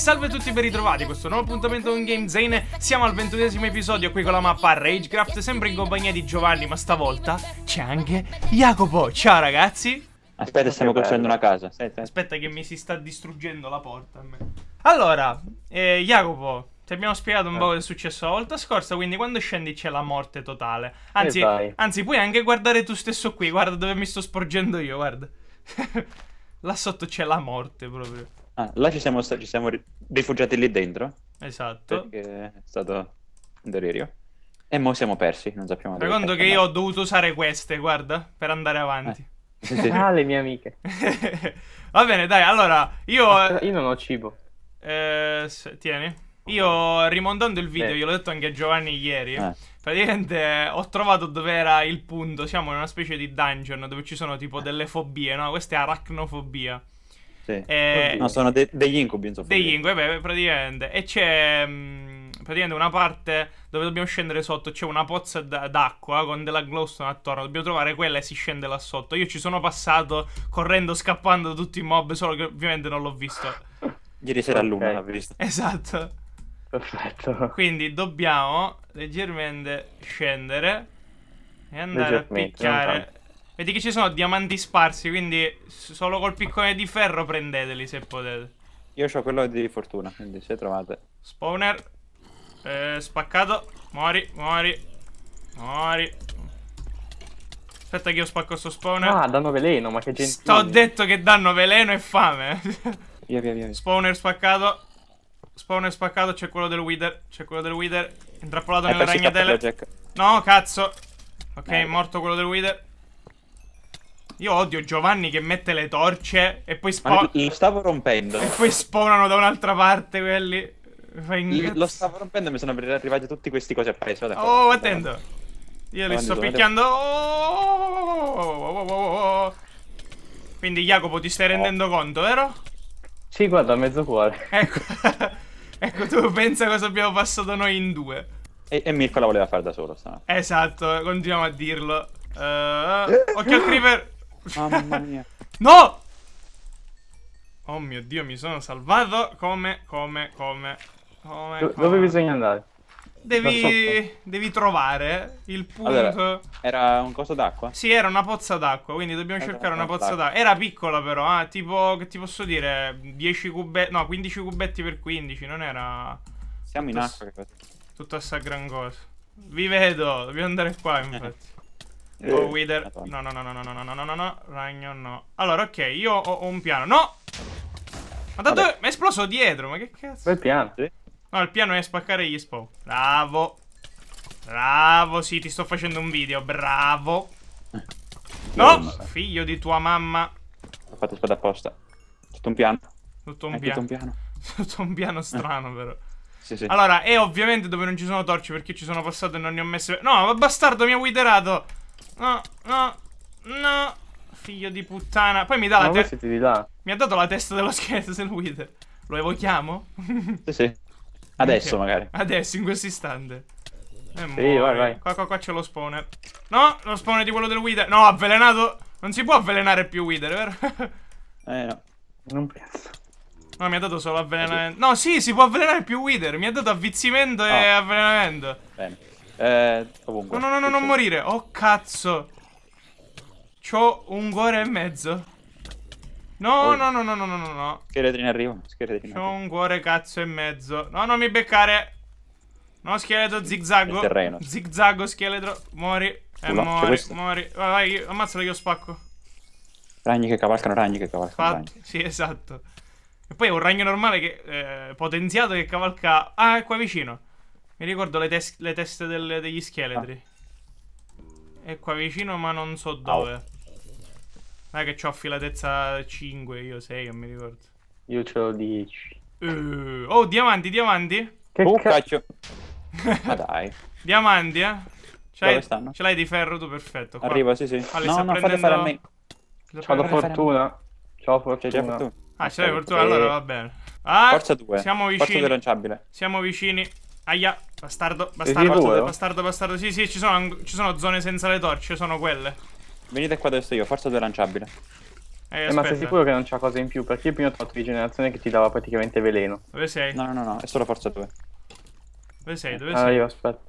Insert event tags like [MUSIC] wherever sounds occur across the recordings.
salve a tutti ben ritrovati, questo nuovo appuntamento con Game Zane Siamo al ventunesimo episodio qui con la mappa Ragecraft Sempre in compagnia di Giovanni, ma stavolta c'è anche Jacopo Ciao ragazzi Aspetta, stiamo costruendo una casa Aspetta, Aspetta che mi si sta distruggendo la porta a me. Allora, eh, Jacopo, ti abbiamo spiegato un eh. po' cosa è successo la volta scorsa, quindi quando scendi c'è la morte totale anzi, eh anzi, puoi anche guardare tu stesso qui, guarda dove mi sto sporgendo io, guarda [LAUGHS] Là sotto c'è la morte proprio Ah, là ci siamo, ci siamo rifugiati lì dentro. Esatto. Perché è stato un delirio. E mo siamo persi, non sappiamo dove. Secondo che io ho dovuto usare queste, guarda, per andare eh, avanti. Eh, sì, sì. [LAUGHS] ah, le mie amiche. [LAUGHS] Va bene, dai, allora, io... Io non ho cibo. Eh, tieni. Io rimontando il video, eh. l'ho detto anche a Giovanni ieri. Eh. Praticamente ho trovato dove era il punto. Siamo in una specie di dungeon dove ci sono tipo delle fobie, no? Questa è arachnofobia. Sì. E... Eh, no, sono de- degli incubi, insomma. Degli incubi, beh, praticamente. E c'è mh, mm, praticamente una parte dove dobbiamo scendere sotto, c'è una pozza d- d'acqua con della glowstone attorno, dobbiamo trovare quella e si scende là sotto. Io ci sono passato correndo, scappando da tutti i mob, solo che ovviamente non l'ho visto. Ieri sera okay. a Luna l'ha visto. Esatto. Perfetto. Quindi dobbiamo leggermente scendere e andare a picchiare Vedi che ci sono diamanti sparsi, quindi solo col piccone di ferro prendeteli se potete. Io ho quello di fortuna, quindi se trovate. Spawner. Eh, spaccato. Mori, mori. Mori. Aspetta che io spacco sto spawner. Ah, danno veleno, ma che gentile. Sto detto che danno veleno e fame. via, via, via. Spawner spaccato. Spawner spaccato, c'è quello del Wither. C'è quello del Wither. Intrappolato nel eh, nelle ragnatele. No, cazzo. Ok, eh, morto quello del Wither. Io odio Giovanni che mette le torce e poi spawnano. Lo stavo rompendo. E poi spawnano da un'altra parte quelli. L lo stavo rompendo e mi sono arrivati tutti questi cose appresso. Oh, attento. Io li sto picchiando. Oh, oh, oh, oh, oh. Quindi, Jacopo, ti stai rendendo conto, vero? Sì, guarda, mezzo cuore. Ecco. ecco, tu pensa cosa abbiamo passato noi in due. E, e Mirko la voleva fare da solo, sta. Esatto, continuiamo a dirlo. Uh, occhio al creeper. Mamma mia. [LAUGHS] No! Oh mio Dio, mi sono salvato. Come, come, come... come Do dove come. bisogna andare? Devi, devi, trovare il punto. Allora, era un coso d'acqua? Sì, era una pozza d'acqua, quindi dobbiamo cercare una pozza d'acqua. Era piccola però, eh, tipo, che ti posso dire, 10 cubetti, no, 15 cubetti per 15, non era... Siamo in acqua. Tutta sta gran cosa. Vi vedo, dobbiamo andare qua infatti. Oh, Wither. No, no, no, no, no, no, no, no, no, no, Ragno, no. Allora, ok, io ho, un piano. No! Ma tanto Vabbè. è esploso dietro, ma che cazzo? Bel piano, No, il piano è spaccare gli spawn. Bravo. Bravo, sì, ti sto facendo un video, bravo. No, figlio di tua mamma. Ho fatto spada apposta. Tutto un piano. Tutto un, piano. Tutto un piano. [LAUGHS] Tutto un piano strano, [LAUGHS] però. Sì, sì. Allora, e ovviamente dove non ci sono torce perché ci sono passato e non ne ho messe. No, ma bastardo, mi ha witherato! No, no, no. Figlio di puttana. Poi mi dà la testa. Mi ha dato la testa dello scherzo, scheletro Wither. Lo evochiamo? sì, sì. Adesso okay. magari. Adesso, in questo istante. E eh, sì, vai, vai. Qua, qua, qua c'è lo spawner. No, lo spawner di quello del Wither. No, avvelenato. Non si può avvelenare più Wither, vero? [LAUGHS] eh no. Non penso. No, mi ha dato solo avvelenamento. No, sì, si può avvelenare più Wither. Mi ha dato avvizzimento oh. e ah. avvelenamento. Bene. Eh, ovunque. No, no, no, non morire. Oh, cazzo. C'ho un cuore e mezzo. No, oh. no, no, no, no, no, no, no. Scheletri arrivo. Scheletri C'ho un cuore, cazzo e mezzo. No, non mi beccare. No, scheletro, zigzaggo. Zigzaggo, scheletro. Muori. Eh, no, mori, mori. Vai, vai, io, ammazzalo, io spacco. Ragni che cavalcano, ragni che cavalcano. Ragni. Sì, esatto. E poi è un ragno normale che, eh, potenziato che cavalca... Ah, è qua vicino. Mi ricordo le, tes le teste delle, degli scheletri. Ah. È qua vicino, ma non so dove. Dai che ho affilatezza 5, io 6, non mi ricordo. Io ce l'ho 10. Uh, eh, oh, diamanti, diamanti. Che oh, cacchio. [LAUGHS] ma dai. Diamanti, eh. Ce l'hai di ferro tu, perfetto. Qua. Arriva, sì, sì. Ah, no, no, prendendo... fate a me. C'ho la fortuna. C'ho fortuna. Ah, ce l'hai fortuna, allora va bene. Ah, Forza 2. Siamo vicini. Forza denunciabile. Siamo vicini. Aia, bastardo, bastardo, bastardo, bastardo, bastardo. Sì, sì, ci sono, ci sono, zone senza le torce, sono quelle. Venite qua adesso io, forza due lanciabile. Eh, eh ma sei sicuro che non c'ha cose in più? Perché io prima ho trovato generazione che ti dava praticamente veleno. Dove sei? No, no, no, è solo forza 2. Dove sei? Dove allora sei? io aspetto.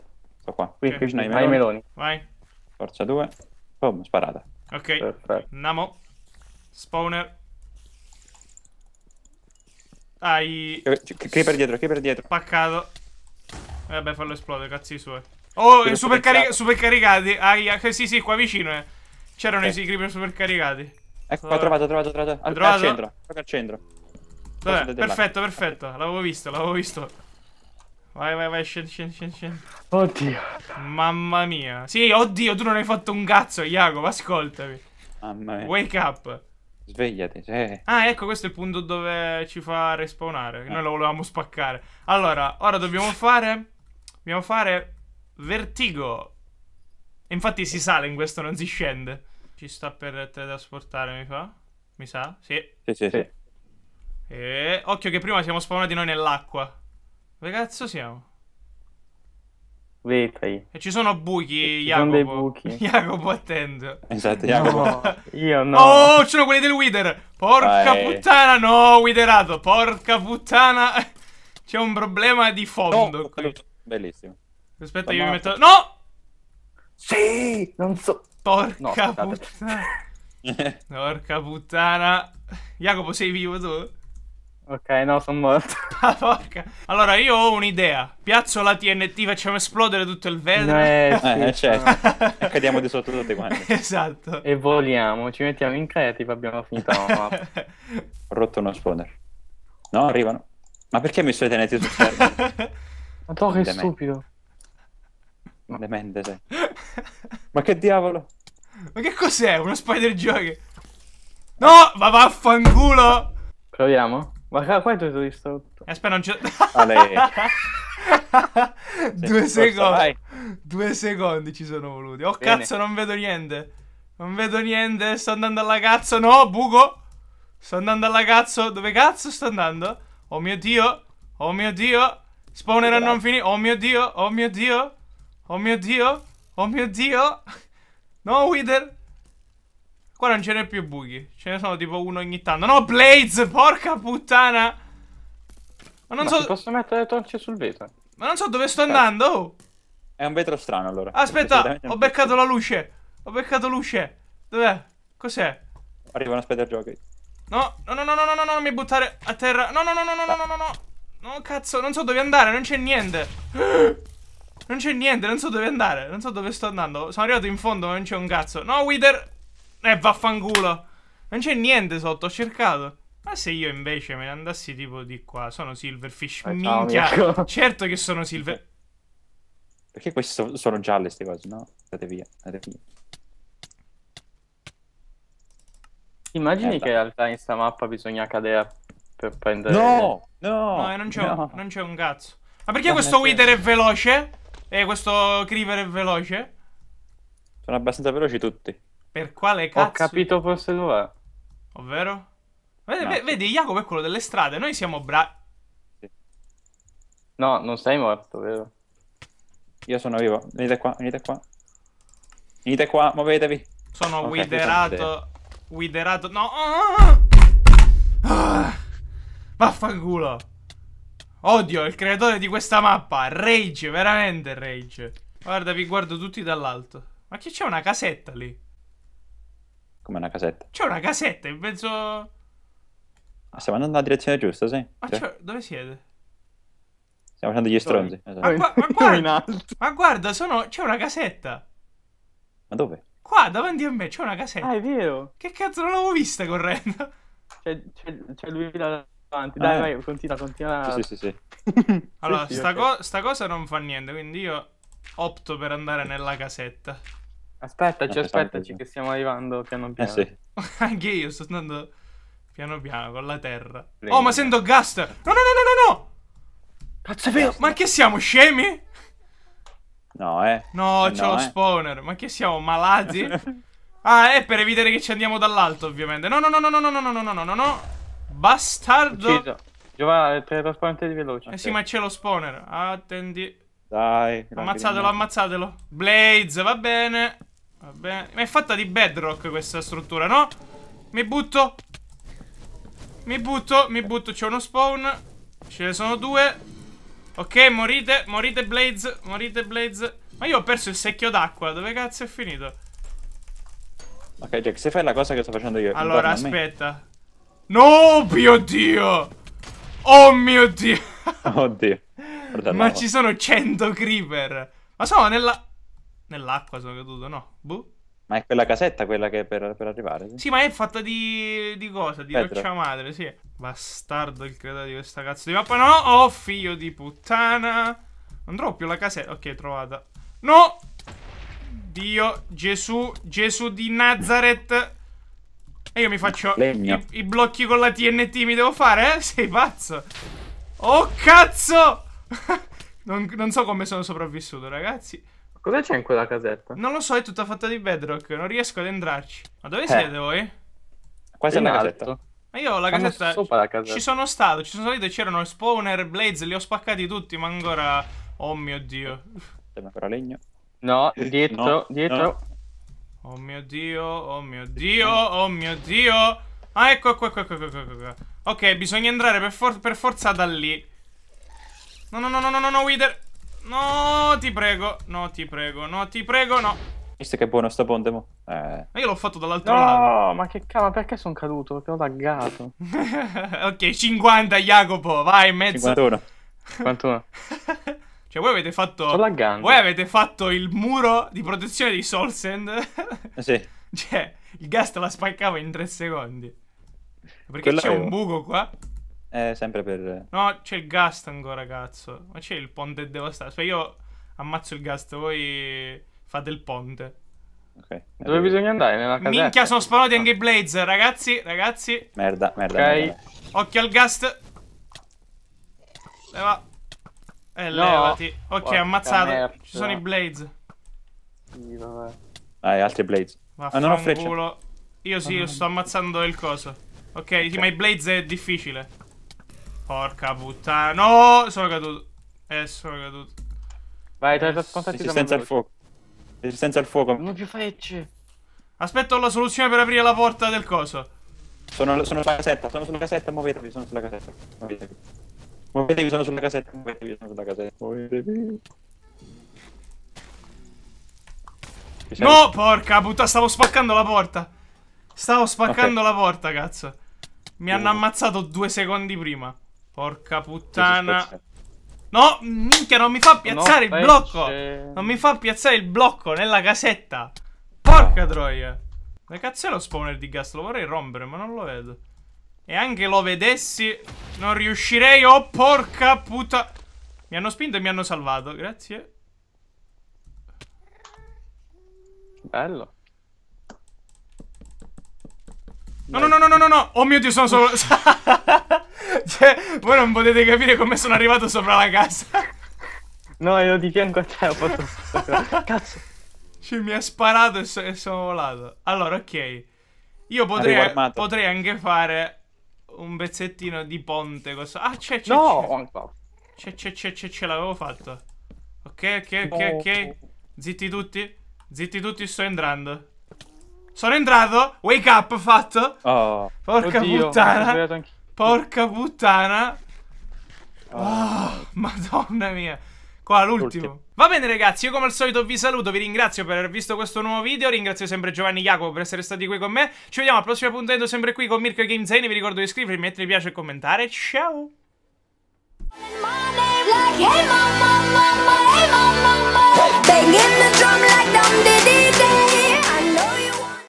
Sto qua. Qui, okay. qui, ai meloni. meloni. Vai. Forza 2. Boom, sparata. Ok. Perfetto. Andiamo. Spawner. Ai... Creeper dietro, creeper dietro. Paccato. Eh beh, fallo esplodere, cazzi suoi. Oh, supercarica supercaricati. Aia, ah, eh, sì, sì, qua vicino. Eh. C'erano eh. i creeper supercaricati. Ecco qua, trovato, trovato, trovato. Al, trovato? al centro, al centro. Vabbè, perfetto, là. perfetto. L'avevo visto, l'avevo visto. Vai, vai, vai, scendi, scendi, scendi, scendi. Oddio. Mamma mia. Sì, oddio, tu non hai fatto un cazzo, Jacopo, ascoltami. Mamma mia. Wake up. Svegliati, cioè. Ah, ecco, questo è il punto dove ci fa respawnare. Noi lo volevamo spaccare. Allora, ora dobbiamo fare... Dobbiamo fare vertigo. Infatti si sale in questo, non si scende. Ci sta per teletrasportare, mi fa? Mi sa? Sì. Sì, sì, sì. E... Occhio che prima siamo spawnati noi nell'acqua. Dove cazzo siamo? Vetri. E ci sono buchi, e ci Jacopo. Sono dei buchi. [LAUGHS] Jacopo, attento. Esatto, Jacopo. No, io no. Oh, sono quelli del Wither. Porca Vai. puttana, no, Witherato. Porca puttana. [LAUGHS] C'è un problema di fondo no, qui. Bellissimo. Aspetta, io mi metto... No! Sì! Non so... Porca no, puttana. [LAUGHS] Porca puttana. Jacopo, sei vivo tu? Ok, no, sono morto. [LAUGHS] Ah, porca. Allora, io ho un'idea. Piazzo la TNT, facciamo esplodere tutto il vetro. Eh, sì, eh, certo. e cadiamo di sotto tutti quanti. [LAUGHS] Esatto. E voliamo, ci mettiamo in creative, abbiamo finito Ho rotto uno spawner. No, arrivano. Ma perché mi sono tenuti TNT sul server? Ma Madonna che Demente. stupido. Demente, sei. [LAUGHS] Ma che diavolo? Ma che cos'è? Uno spider joke? No, ma vaffanculo! Proviamo? Ma qua è tutto distrutto. Eh, aspetta, non c'è... Ah, [LAUGHS] Due secondi. Due secondi ci sono voluti. Oh Bene. cazzo, non vedo niente. Non vedo niente, sto andando alla cazzo. No, buco. Sto andando alla cazzo. Dove cazzo sto andando? Oh mio Dio. Oh mio Dio. Spawner a non finire. Oh mio dio, oh mio dio. Oh mio dio, oh mio dio. No, Wither. Qua non ce n'è più buchi. Ce ne sono tipo uno ogni tanto. No, Blaze, porca puttana. Ma non Ma so. Posso mettere le torce sul vetro? Ma non so dove sto andando. È un vetro strano allora. Aspetta, ho beccato la luce. Ho beccato luce. Dov'è? Cos'è? Arrivano a spider giochi. No, no, no, no, no, no, no, non mi buttare a terra. No, no, no, no, no, no, no, no. No, cazzo, non so dove andare, non c'è niente. [GASPS] Non c'è niente, non so dove andare, non so dove sto andando. Sono arrivato in fondo, ma non c'è un cazzo. No, Wither. Eh, vaffanculo. Non c'è niente sotto, ho cercato. Ma se io invece me ne andassi tipo di qua, sono Silverfish. Eh, Minchia. Ciao, [LAUGHS] certo che sono Silver. Perché queste sono gialle queste cose, no? Andate via, andate via. Immagini eh, che in realtà in sta mappa bisogna cadere per prendere... No, no, no, non c'è no. un cazzo. Ma perché non questo Wither è veloce? E questo Creeper è veloce? Sono abbastanza veloci tutti. Per quale cazzo? Ho capito forse dov'è. Ovvero? Vedi, no. vedi, Jacopo è quello delle strade, noi siamo bravi. No, non sei morto, vero? Io sono vivo. Venite qua, venite qua. Venite qua, muovetevi. Sono okay, widerato. Widerato. No! Vaffanculo. Odio il creatore di questa mappa. Rage, veramente rage. Guarda, vi guardo tutti dall'alto. Ma che c'è una casetta lì? Come una casetta? C'è una casetta in mezzo... Ah, stiamo andando nella direzione giusta, sì. Ma cioè... dove siete? Stiamo facendo gli stronzi. Esatto. Ma, [LAUGHS] ma, guarda, ma guarda sono... c'è una casetta. Ma dove? Qua, davanti a me, c'è una casetta. Ah, è vero. Che cazzo, non l'avevo vista correndo. C'è, lui là avanti. Dai, ah, vai, continua, continua. Sì, sì, sì. allora, sì, sta, okay. co sta, cosa non fa niente, quindi io opto per andare nella casetta. Aspettaci, ah, aspettaci, che stiamo arrivando piano piano. Eh, sì. Anche io sto andando piano piano con la terra. Lì. Oh, ma sento Gast! No, no, no, no, no, no! Cazzo è vero! Ma che siamo, scemi? No, eh. No, c'è no, lo eh. spawner. Ma che siamo, malati? ah, è per evitare che ci andiamo dall'alto, ovviamente. No, no, no, no, no, no, no, no, no, no, no, no. Bastardo! Ucciso. Giovanni, teletrasportante eh, di veloce. Eh sì, ma c'è lo spawner. Attendi. Dai. Ammazzatelo, ammazzatelo. Blaze, va bene. Va bene. Ma è fatta di bedrock questa struttura, no? Mi butto. Mi butto, mi butto. C'è uno spawn. Ce ne sono due. Ok, morite, morite Blaze, morite Blaze. Ma io ho perso il secchio d'acqua, dove cazzo è finito? Ok, Jack, se fai la cosa che sto facendo io. Allora, aspetta. No, mio Dio! Oh mio Dio! Oddio. Guarda Ma ci sono 100 creeper! Ma sono nella... Nell'acqua sono caduto, no? Boh. Ma è quella casetta quella che è per, per arrivare? Sì. sì. ma è fatta di... di cosa? Di Petro. roccia madre, sì. Bastardo il creatore di questa cazzo di mappa. No! Oh, figlio di puttana! Non trovo più la casetta. Ok, trovata. No! Dio, Gesù, Gesù di Nazareth. E io mi faccio i, i, blocchi con la TNT mi devo fare? Eh? [LAUGHS] Sei pazzo? Oh cazzo! [LAUGHS] non, non, so come sono sopravvissuto, ragazzi. Cosa c'è in quella casetta? Non lo so, è tutta fatta di bedrock. Non riesco ad entrarci. Ma dove eh. siete voi? Qua c'è una casetta. Ma io la casetta, sopra la casetta. Ci sono stato, ci sono salito e c'erano spawner, blades, li ho spaccati tutti, ma ancora. Oh mio dio. C'è ancora legno. No, dietro, no, dietro. No. Oh mio dio, oh mio dio, oh mio dio. Ah, ecco, ecco, ecco, ecco, ecco, ecco. ecco. Ok, bisogna entrare per, for per forza da lì. No, no, no, no, no, no, no, Wither. No, ti prego, no, ti prego, no, ti prego, no. Visto che è buono sto ponte, mo. Eh. Ma io l'ho fatto dall'altro no, lato. No, ma che cavolo, perché sono caduto? Perché ho laggato. [LAUGHS] ok, 50, Jacopo, vai in mezzo. 51. 51. [LAUGHS] Cioè, voi avete fatto. Sto laggando. Voi avete fatto il muro di protezione di Solsend. [LAUGHS] Eh sì. Cioè, il gas te la spaccava in tre secondi. Perché c'è un buco qua? Eh, sempre per. No, c'è il gas ancora, cazzo. Ma c'è il ponte devastato. Aspetta, io ammazzo il gas, voi fate il ponte. Ok. Dove bisogna andare? Nella casetta. Minchia, sono sparati ah. anche i Blaze, ragazzi, ragazzi. Merda, merda. Ok. Merda. Occhio al gas. Leva. Eh, eh, no. levati. Ok, Porca ammazzato. Merda. Ci sono i blades. Sì, vabbè. Dai, ah, altri blades. Ah, Vaffanculo. Ah, io sì, io sto ammazzando il coso. Ok, okay. Sì, ma i blades è difficile. Porca puttana. No, sono caduto. Eh, sono caduto. Vai, te eh, la spostati Resistenza al fuoco. Resistenza al fuoco. Non ho più frecce. Aspetto la soluzione per aprire la porta del coso. Sono, sono sulla casetta, sono sulla casetta, muovetevi, sono sulla casetta. Muovetevi. Muovetevi, sono sulla casetta. Muovetevi, sono sulla casetta. Muovetevi. No, porca puttana, stavo spaccando la porta. Stavo spaccando okay. la porta, cazzo. Mi hanno ammazzato due secondi prima. Porca puttana. No, minchia, non mi fa piazzare no, il blocco. Non mi fa piazzare il blocco nella casetta. Porca troia. Ma cazzo è lo spawner di gas? Lo vorrei rompere, ma non lo vedo. E anche lo vedessi Non riuscirei Oh porca puttana Mi hanno spinto e mi hanno salvato Grazie Bello No, no, no, no, no, no, Oh mio Dio, sono solo... [LAUGHS] cioè, voi non potete capire come sono arrivato sopra la casa. no, io di fianco a te, ho fatto... [LAUGHS] Cazzo. Cioè, mi ha sparato e, so e, sono volato. Allora, ok. Io potrei, potrei anche fare un pezzettino di ponte. Cosa... Ah, c'è, c'è. No, c'è, c'è, c'è, c'è, c'è, l'avevo fatto. Ok, ok, ok, ok. Zitti tutti. Zitti tutti, sto entrando. Sono entrato. Wake up, fatto. Oh. Porca Oddio, puttana. Porca puttana. Oh. Oh, [LAUGHS] madonna mia. Qua l'ultimo. Va bene ragazzi, io come al solito vi saluto, vi ringrazio per aver visto questo nuovo video, ringrazio sempre Giovanni Jacopo per essere stati qui con me, ci vediamo al prossimo appuntamento sempre qui con Mirko Games vi ricordo di iscrivervi, mettere mi piace e commentare, ciao! Bang in the drum like dum diddy.